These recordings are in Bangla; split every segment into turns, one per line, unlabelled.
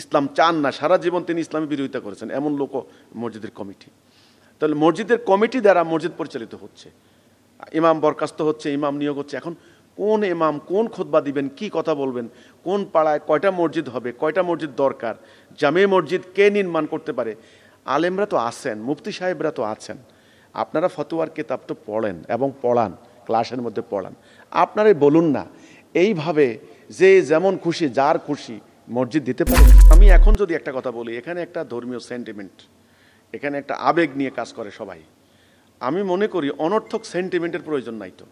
ইসলাম চান না সারা জীবন তিনি ইসলামের বিরোধিতা করেছেন এমন লোক মসজিদের কমিটি তাহলে মসজিদের কমিটি দ্বারা মসজিদ পরিচালিত হচ্ছে ইমাম বরখাস্ত হচ্ছে ইমাম নিয়োগ হচ্ছে এখন কোন ইমাম কোন খোদবা দিবেন কি কথা বলবেন কোন পাড়ায় কয়টা মসজিদ হবে কয়টা মসজিদ দরকার জামে মসজিদ কে নির্মাণ করতে পারে আলেমরা তো আছেন মুফতি সাহেবরা তো আছেন আপনারা ফতোয়ার কেতাব তো পড়েন এবং পড়ান ক্লাসের মধ্যে পড়ান আপনারাই বলুন না এইভাবে যে যেমন খুশি যার খুশি মসজিদ দিতে পারে আমি এখন যদি একটা কথা বলি এখানে একটা ধর্মীয় সেন্টিমেন্ট এখানে একটা আবেগ নিয়ে কাজ করে সবাই আমি মনে করি অনর্থক সেন্টিমেন্টের প্রয়োজন নাই তো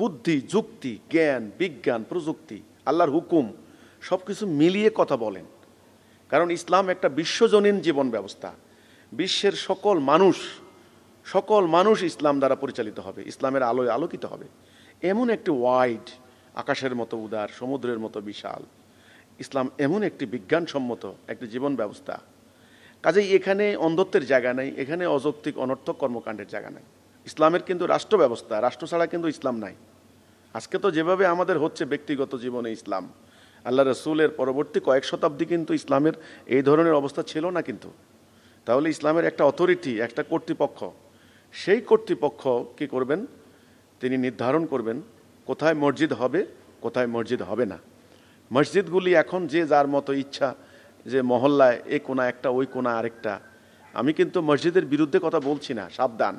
বুদ্ধি যুক্তি জ্ঞান বিজ্ঞান প্রযুক্তি আল্লাহর হুকুম সব কিছু মিলিয়ে কথা বলেন কারণ ইসলাম একটা বিশ্বজনীন জীবন ব্যবস্থা বিশ্বের সকল মানুষ সকল মানুষ ইসলাম দ্বারা পরিচালিত হবে ইসলামের আলোয় আলোকিত হবে এমন একটি ওয়াইড আকাশের মতো উদার সমুদ্রের মতো বিশাল ইসলাম এমন একটি বিজ্ঞানসম্মত একটি জীবন ব্যবস্থা কাজেই এখানে অন্ধত্বের জায়গা নেই এখানে অযৌক্তিক অনর্থক কর্মকাণ্ডের জায়গা নেই ইসলামের কিন্তু রাষ্ট্র ব্যবস্থা রাষ্ট্র ছাড়া কিন্তু ইসলাম নাই আজকে তো যেভাবে আমাদের হচ্ছে ব্যক্তিগত জীবনে ইসলাম আল্লাহ রসুলের পরবর্তী কয়েক শতাব্দী কিন্তু ইসলামের এই ধরনের অবস্থা ছিল না কিন্তু তাহলে ইসলামের একটা অথরিটি একটা কর্তৃপক্ষ সেই কর্তৃপক্ষ কি করবেন তিনি নির্ধারণ করবেন কোথায় মসজিদ হবে কোথায় মসজিদ হবে না মসজিদগুলি এখন যে যার মতো ইচ্ছা যে মহল্লায় এ কোনা একটা ওই কোনা আরেকটা আমি কিন্তু মসজিদের বিরুদ্ধে কথা বলছি না সাবধান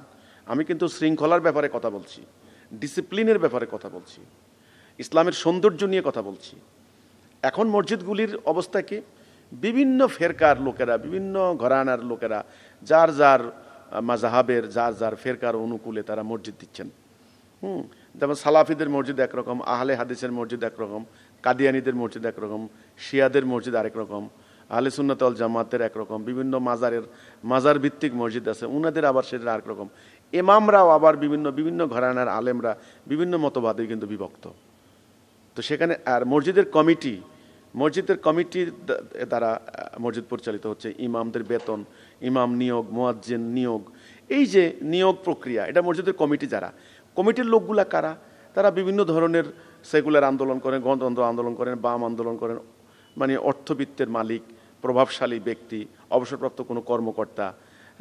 আমি কিন্তু শৃঙ্খলার ব্যাপারে কথা বলছি ডিসিপ্লিনের ব্যাপারে কথা বলছি ইসলামের সৌন্দর্য নিয়ে কথা বলছি এখন মসজিদগুলির অবস্থা কি বিভিন্ন ফেরকার লোকেরা বিভিন্ন ঘরানার লোকেরা যার যার মাজাহাবের যার যার ফেরকার অনুকূলে তারা মসজিদ দিচ্ছেন হুম যেমন সালাফিদের মসজিদ একরকম আহলে হাদিসের মসজিদ একরকম কাদিয়ানিদের মসজিদ একরকম শিয়াদের মসজিদ আরেক রকম আহলে সুন্নতল জামাতের একরকম বিভিন্ন মাজারের মাজার ভিত্তিক মসজিদ আছে উনাদের আবার সেটা আরেক রকম এমামরাও আবার বিভিন্ন বিভিন্ন ঘরানার আলেমরা বিভিন্ন মতবাদে কিন্তু বিভক্ত তো সেখানে আর মসজিদের কমিটি মসজিদের কমিটি দ্বারা মসজিদ পরিচালিত হচ্ছে ইমামদের বেতন ইমাম নিয়োগ মোয়াজ্জেন নিয়োগ এই যে নিয়োগ প্রক্রিয়া এটা মসজিদের কমিটি যারা কমিটির লোকগুলা কারা তারা বিভিন্ন ধরনের সেকুলার আন্দোলন করেন গণতন্ত্র আন্দোলন করেন বাম আন্দোলন করেন মানে অর্থবিত্তের মালিক প্রভাবশালী ব্যক্তি অবসরপ্রাপ্ত কোনো কর্মকর্তা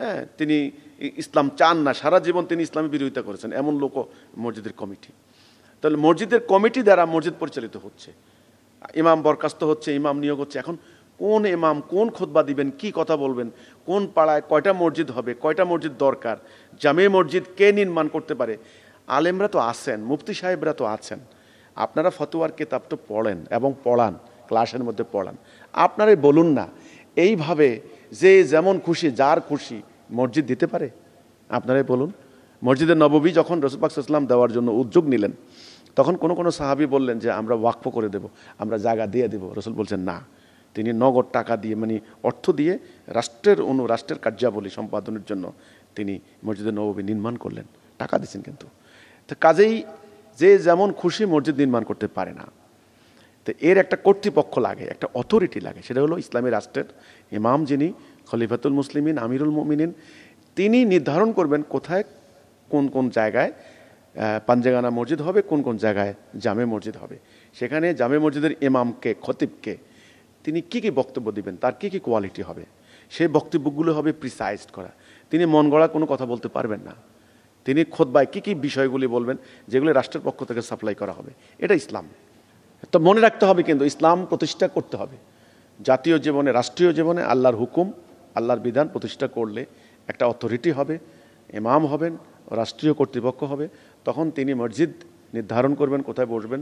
হ্যাঁ তিনি ইসলাম চান না সারা জীবন তিনি ইসলামের বিরোধিতা করেছেন এমন লোক মসজিদের কমিটি তাহলে মসজিদের কমিটি দ্বারা মসজিদ পরিচালিত হচ্ছে ইমাম বরখাস্ত হচ্ছে ইমাম নিয়োগ হচ্ছে এখন কোন ইমাম কোন খোদবা দিবেন কি কথা বলবেন কোন পাড়ায় কয়টা মসজিদ হবে কয়টা মসজিদ দরকার জামে মসজিদ কে নির্মাণ করতে পারে আলেমরা তো আছেন মুফতি সাহেবরা তো আছেন আপনারা ফতোয়ার কিতাব তো পড়েন এবং পড়ান ক্লাসের মধ্যে পড়ান আপনারাই বলুন না এইভাবে যে যেমন খুশি যার খুশি মসজিদ দিতে পারে আপনারাই বলুন মসজিদের নববী যখন রসুপাক ইসলাম দেওয়ার জন্য উদ্যোগ নিলেন তখন কোনো কোনো সাহাবি বললেন যে আমরা ওয়াকফ করে দেব আমরা জায়গা দিয়ে দেব রসুল বলছেন না তিনি নগদ টাকা দিয়ে মানে অর্থ দিয়ে রাষ্ট্রের অনু রাষ্ট্রের কার্যাবলী সম্পাদনের জন্য তিনি মসজিদের নববী নির্মাণ করলেন টাকা দিয়েছেন কিন্তু তো কাজেই যে যেমন খুশি মসজিদ নির্মাণ করতে পারে না তো এর একটা কর্তৃপক্ষ লাগে একটা অথরিটি লাগে সেটা হলো ইসলামী রাষ্ট্রের ইমাম যিনি খলিফাতুল মুসলিমিন আমিরুল মুমিনিন তিনি নির্ধারণ করবেন কোথায় কোন কোন জায়গায় পাঞ্জাগানা মসজিদ হবে কোন কোন জায়গায় জামে মসজিদ হবে সেখানে জামে মসজিদের ইমামকে খতিবকে তিনি কি কি বক্তব্য দিবেন তার কি কি কোয়ালিটি হবে সেই বক্তব্যগুলো হবে প্রিসাইজড করা তিনি মন গড়া কোনো কথা বলতে পারবেন না তিনি খোদবায় কী কী বিষয়গুলি বলবেন যেগুলি রাষ্ট্রের পক্ষ থেকে সাপ্লাই করা হবে এটা ইসলাম তো মনে রাখতে হবে কিন্তু ইসলাম প্রতিষ্ঠা করতে হবে জাতীয় জীবনে রাষ্ট্রীয় জীবনে আল্লাহর হুকুম আল্লাহর বিধান প্রতিষ্ঠা করলে একটা অথরিটি হবে ইমাম হবেন রাষ্ট্রীয় কর্তৃপক্ষ হবে তখন তিনি মসজিদ নির্ধারণ করবেন কোথায় বসবেন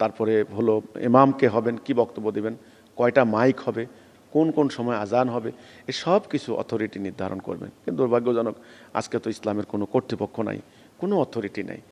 তারপরে হলো ইমামকে হবেন কি বক্তব্য দেবেন কয়টা মাইক হবে কোন কোন সময় আজান হবে এ সব কিছু অথরিটি নির্ধারণ করবেন কিন্তু দুর্ভাগ্যজনক আজকে তো ইসলামের কোনো কর্তৃপক্ষ নাই কোনো অথরিটি নাই